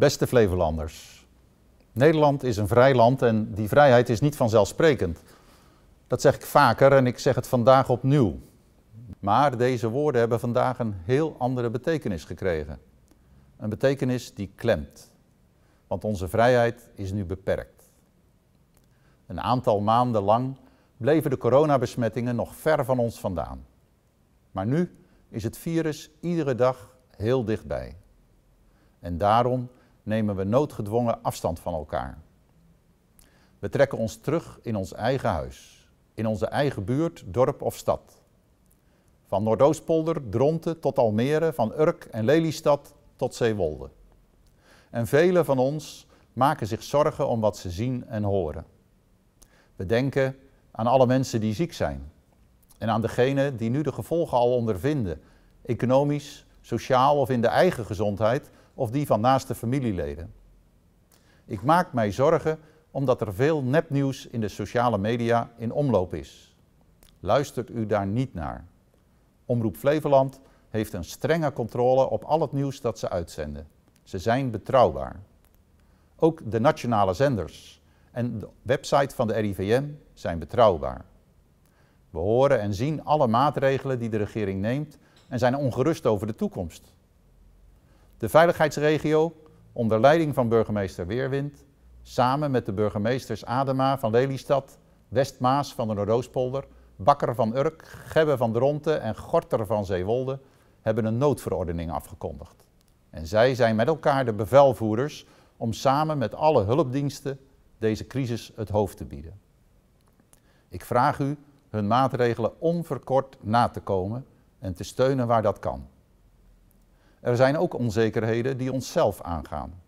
Beste Flevolanders, Nederland is een vrij land en die vrijheid is niet vanzelfsprekend. Dat zeg ik vaker en ik zeg het vandaag opnieuw. Maar deze woorden hebben vandaag een heel andere betekenis gekregen. Een betekenis die klemt, want onze vrijheid is nu beperkt. Een aantal maanden lang bleven de coronabesmettingen nog ver van ons vandaan. Maar nu is het virus iedere dag heel dichtbij. En daarom nemen we noodgedwongen afstand van elkaar. We trekken ons terug in ons eigen huis, in onze eigen buurt, dorp of stad. Van Noordoostpolder, Dronten tot Almere, van Urk en Lelystad tot Zeewolde. En velen van ons maken zich zorgen om wat ze zien en horen. We denken aan alle mensen die ziek zijn en aan degenen die nu de gevolgen al ondervinden, economisch, sociaal of in de eigen gezondheid of die van naaste familieleden. Ik maak mij zorgen omdat er veel nepnieuws in de sociale media in omloop is. Luistert u daar niet naar. Omroep Flevoland heeft een strenge controle op al het nieuws dat ze uitzenden. Ze zijn betrouwbaar. Ook de nationale zenders en de website van de RIVM zijn betrouwbaar. We horen en zien alle maatregelen die de regering neemt en zijn ongerust over de toekomst. De veiligheidsregio, onder leiding van burgemeester Weerwind, samen met de burgemeesters Adema van Lelystad, Westmaas van de Noordoostpolder, Bakker van Urk, Gebbe van Dronte en Gorter van Zeewolde, hebben een noodverordening afgekondigd. En zij zijn met elkaar de bevelvoerders om samen met alle hulpdiensten deze crisis het hoofd te bieden. Ik vraag u hun maatregelen onverkort na te komen en te steunen waar dat kan. Er zijn ook onzekerheden die onszelf aangaan.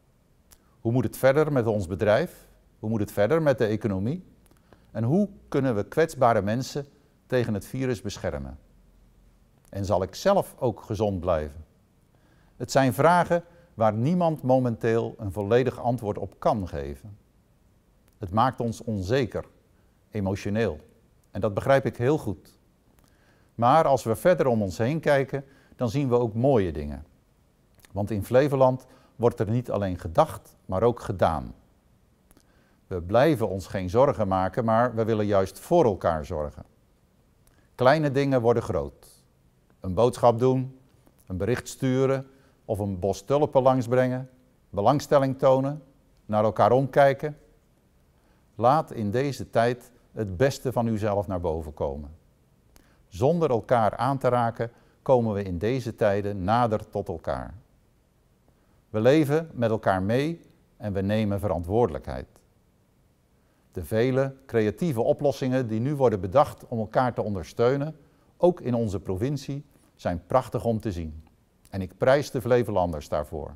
Hoe moet het verder met ons bedrijf? Hoe moet het verder met de economie? En hoe kunnen we kwetsbare mensen tegen het virus beschermen? En zal ik zelf ook gezond blijven? Het zijn vragen waar niemand momenteel een volledig antwoord op kan geven. Het maakt ons onzeker, emotioneel. En dat begrijp ik heel goed. Maar als we verder om ons heen kijken, dan zien we ook mooie dingen. Want in Flevoland wordt er niet alleen gedacht, maar ook gedaan. We blijven ons geen zorgen maken, maar we willen juist voor elkaar zorgen. Kleine dingen worden groot. Een boodschap doen, een bericht sturen of een bos tulpen langsbrengen, belangstelling tonen, naar elkaar omkijken. Laat in deze tijd het beste van uzelf naar boven komen. Zonder elkaar aan te raken komen we in deze tijden nader tot elkaar. We leven met elkaar mee en we nemen verantwoordelijkheid. De vele creatieve oplossingen die nu worden bedacht om elkaar te ondersteunen, ook in onze provincie, zijn prachtig om te zien. En ik prijs de Flevolanders daarvoor.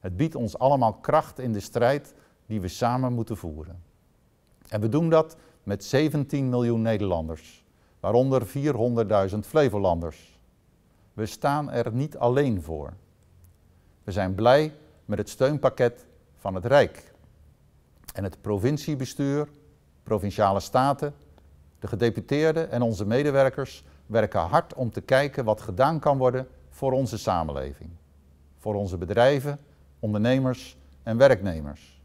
Het biedt ons allemaal kracht in de strijd die we samen moeten voeren. En we doen dat met 17 miljoen Nederlanders, waaronder 400.000 Flevolanders. We staan er niet alleen voor. We zijn blij met het steunpakket van het Rijk. En het provinciebestuur, provinciale staten, de gedeputeerden en onze medewerkers werken hard om te kijken wat gedaan kan worden voor onze samenleving. Voor onze bedrijven, ondernemers en werknemers.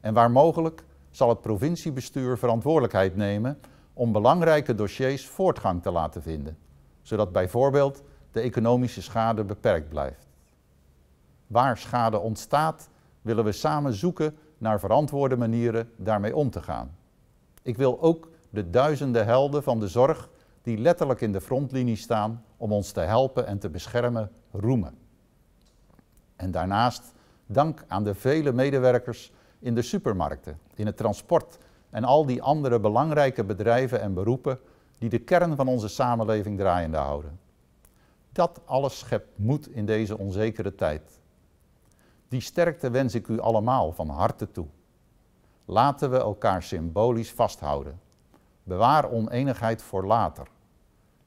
En waar mogelijk zal het provinciebestuur verantwoordelijkheid nemen om belangrijke dossiers voortgang te laten vinden, zodat bijvoorbeeld de economische schade beperkt blijft. Waar schade ontstaat, willen we samen zoeken naar verantwoorde manieren daarmee om te gaan. Ik wil ook de duizenden helden van de zorg die letterlijk in de frontlinie staan om ons te helpen en te beschermen, roemen. En daarnaast dank aan de vele medewerkers in de supermarkten, in het transport en al die andere belangrijke bedrijven en beroepen die de kern van onze samenleving draaiende houden. Dat alles schept moed in deze onzekere tijd. Die sterkte wens ik u allemaal van harte toe. Laten we elkaar symbolisch vasthouden. Bewaar onenigheid voor later.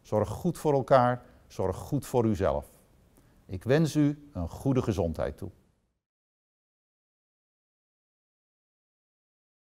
Zorg goed voor elkaar, zorg goed voor uzelf. Ik wens u een goede gezondheid toe.